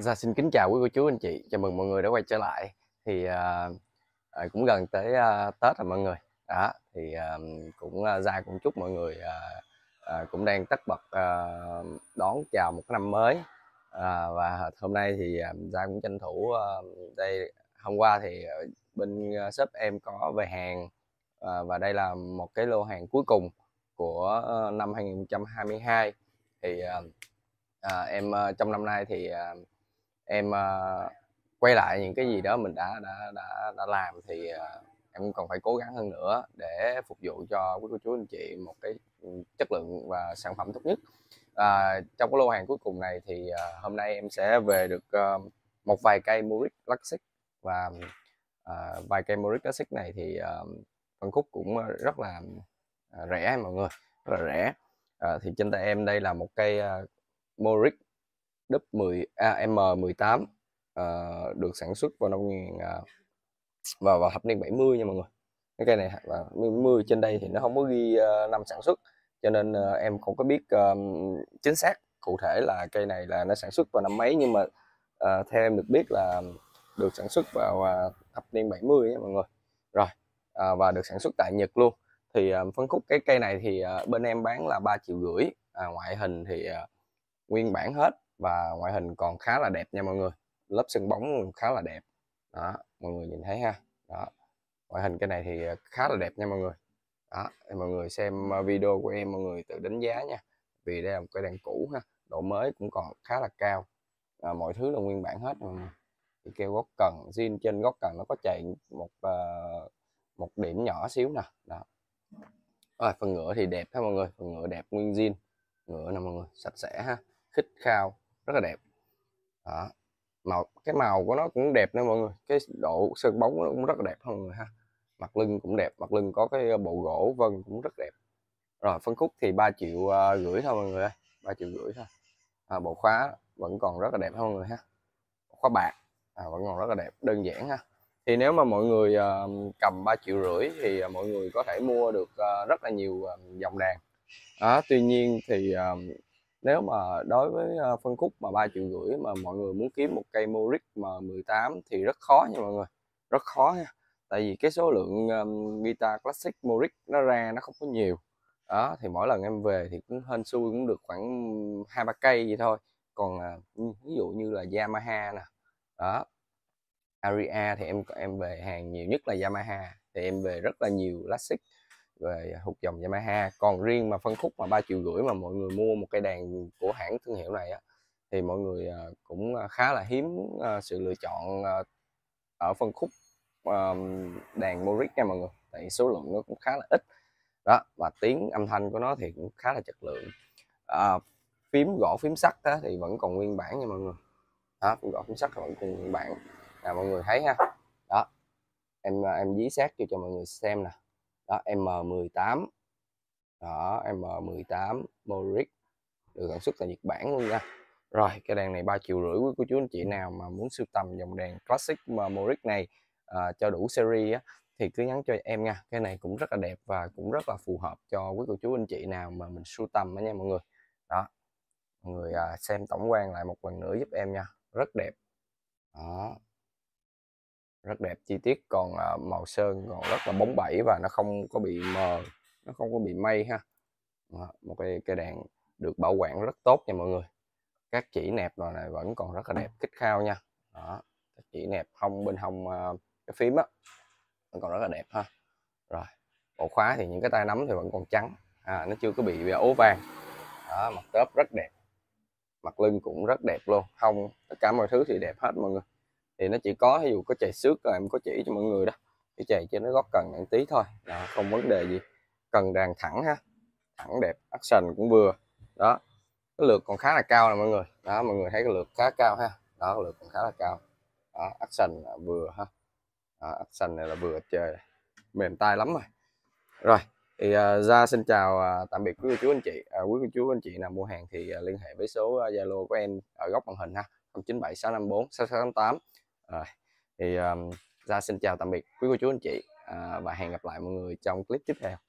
Dạ, xin kính chào quý cô chú anh chị, chào mừng mọi người đã quay trở lại. Thì à, à, cũng gần tới à, Tết rồi mọi người. Đó, thì à, cũng à, ra cũng chúc mọi người à, à, cũng đang tất bật à, đón chào một năm mới. À, và hôm nay thì à, ra cũng tranh thủ à, đây hôm qua thì bên à, shop em có về hàng à, và đây là một cái lô hàng cuối cùng của à, năm 2022 thì à, À, em à, trong năm nay thì à, em ờ, quay lại những cái gì đó mình đã đã đã đã làm thì ờ, em còn phải cố gắng hơn nữa để phục vụ cho quý cô chú anh chị một cái ừ, chất lượng và sản phẩm tốt nhất à, trong cái lô hàng cuối cùng này thì hôm nay em sẽ về được một vài cây Muric Classic và uh, vài cây Muric Classic này thì uh, phân khúc cũng rất là rẻ mọi người rất là rẻ uh, thì trên tay em đây là một cây uh, Muric W10 am M18 à, được sản xuất vào năm 2000 à, ờ, vào vào thập niên 70 nha mọi người cái cây này và 10 trên đây thì nó không có ghi uh, năm sản xuất cho nên uh, em không có biết uh, chính xác cụ thể là cây này là nó sản xuất vào năm mấy nhưng mà uh, theo em được biết là được sản xuất vào uh, thập niên 70 nha mọi người rồi uh, và được sản xuất tại Nhật luôn thì uh, phân khúc cái cây này thì uh, bên em bán là 3 triệu rưỡi à, ngoại hình thì uh, nguyên bản hết và ngoại hình còn khá là đẹp nha mọi người lớp sân bóng khá là đẹp đó mọi người nhìn thấy ha đó ngoại hình cái này thì ờ, khá là đẹp nha mọi người đó mọi người xem ờ, video của em mọi người tự đánh giá nha vì đây là một cái đèn cũ ha độ mới cũng còn khá là cao à, mọi thứ là nguyên bản hết mọi người thì keo gót cần zin trên gót cần nó có chạy một uh, một điểm nhỏ xíu nè đó à, phần ngựa thì đẹp ha mọi người phần ngựa đẹp nguyên zin ngựa nè mọi người sạch sẽ ha khích khao rất là đẹp đó màu cái màu của nó cũng đẹp nữa mọi người cái độ sơn bóng nó cũng rất là đẹp mọi người ha mặt lưng cũng đẹp mặt lưng có cái ờ, bộ gỗ vân cũng rất đẹp rồi phân khúc thì ba triệu uh, rưỡi thôi mọi người ơi ba triệu rưỡi thôi à, bộ khóa vẫn còn rất là đẹp ha mọi người ha khóa bạc à, vẫn còn rất là đẹp đơn giản ha thì nếu mà mọi người uh, cầm 3 triệu rưỡi thì uh, mọi người có thể mua được uh, rất là nhiều uh, dòng đàn đó, tuy nhiên thì uh, nếu mà đối với ờ, phân khúc mà ba triệu rưỡi mà mọi người muốn kiếm một cây Moric mà 18 thì rất khó nha mọi người rất khó nha tại vì cái số lượng um, guitar classic Moric nó ra nó không có nhiều đó thì mỗi lần em về thì cũng hên xui cũng được khoảng hai ba cây vậy thôi còn uh, ví dụ như là Yamaha nè đó Aria thì em em về hàng nhiều nhất là Yamaha thì em về rất là nhiều classic về hụt dòng Yamaha còn riêng mà phân khúc mà ba triệu rưỡi mà mọi người mua một cây đàn của hãng thương hiệu này á, thì mọi người à, cũng à, khá là hiếm à, sự lựa chọn ở phân khúc đàn Moritz nha mọi người tại số lượng nó cũng khá là ít đó và tiếng âm thanh của nó thì cũng khá là chất lượng à, phím gõ phím sắt đó, thì vẫn còn nguyên bản nha mọi người đó, phím gõ phím sắt vẫn còn nguyên bản là mọi người thấy ha đó em em dí sát cho mọi người xem nè đó M18 đó M18 Morik được sản xuất tại Nhật Bản luôn nha rồi cái đèn này ba triệu rưỡi quý cô chú anh chị nào mà muốn sưu tầm dòng đèn classic mà Morik này à, cho đủ series á, thì cứ nhắn cho em nha cái này cũng rất là đẹp và cũng rất là phù hợp cho quý cô chú anh chị nào mà mình sưu tầm đó nha mọi người đó mọi người à, xem tổng quan lại một lần nữa giúp em nha rất đẹp đó rất đẹp chi tiết còn à, màu sơn còn rất là bóng bẩy và nó không có bị mờ nó không có bị mây ha một cái cây đèn được bảo quản rất tốt nha mọi người các chỉ nẹp rồi này vẫn còn rất là đẹp kích khao nha đó các chỉ nẹp hông bên hông à, cái phím á vẫn còn rất là đẹp ha rồi ổ khóa thì những cái tay nắm thì vẫn còn trắng à, nó chưa có bị, bị ố vàng đó, mặt tớp rất đẹp mặt lưng cũng rất đẹp luôn hông tất cả mọi thứ thì đẹp hết mọi người thì nó chỉ có ví dụ có chạy xước là em có chỉ cho mọi người đó cái chạy cho nó gót cần nặng tí thôi đó, không vấn đề gì cần đàn thẳng ha thẳng đẹp action cũng vừa đó cái lượt còn khá là cao nè mọi người đó mọi người thấy cái lượt khá cao ha đó cái lượt còn khá là cao đó, action là vừa ha đó, action này là vừa chơi mềm tay lắm rồi rồi thì uh, à, ra xin chào uh, tạm biệt quý cô chú anh chị uh, quý cô chú anh chị nào mua hàng thì uh, liên hệ với số zalo uh, của em ở góc màn hình ha 0976546688 rồi thì um, ra xin chào tạm biệt quý cô chú anh chị à, và hẹn gặp lại mọi người trong clip tiếp theo